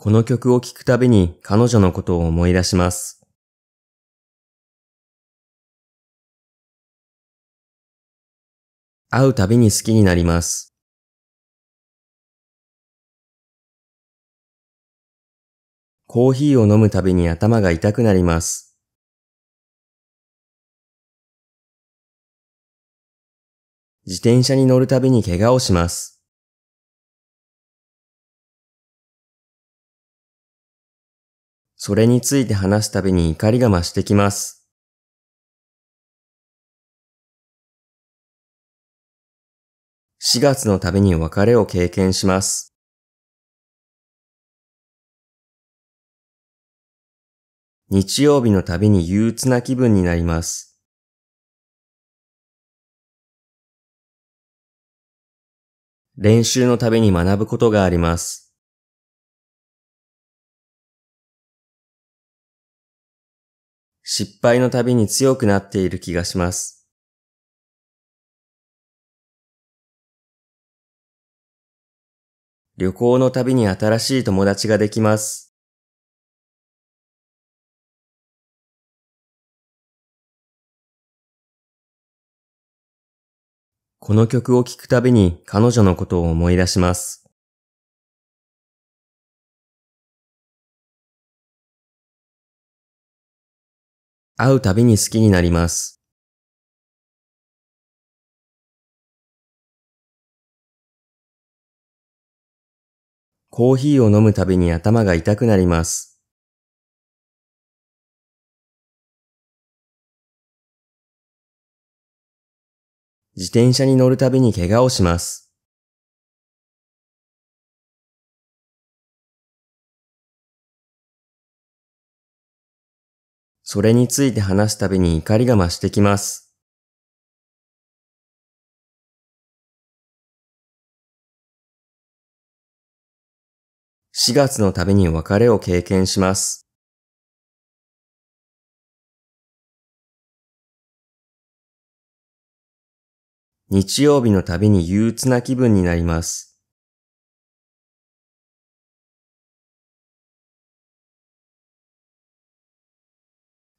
この曲を聴くたびに彼女のことを思い出します。会うたびに好きになります。コーヒーを飲むたびに頭が痛くなります。自転車に乗るたびに怪我をします。それについて話すたびに怒りが増してきます。4月のたびに別れを経験します。日曜日のたびに憂鬱な気分になります。練習のたびに学ぶことがあります。失敗のたびに強くなっている気がします。旅行のたびに新しい友達ができます。この曲を聴くたびに彼女のことを思い出します。会うたびに好きになります。コーヒーを飲むたびに頭が痛くなります。自転車に乗るたびに怪我をします。それについて話すたびに怒りが増してきます。4月の旅に別れを経験します。日曜日の旅に憂鬱な気分になります。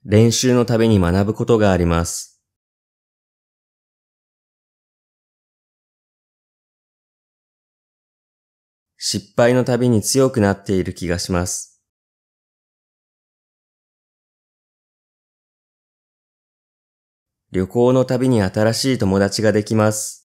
練習のたびに学ぶことがあります。失敗のたびに強くなっている気がします。旅行のたびに新しい友達ができます。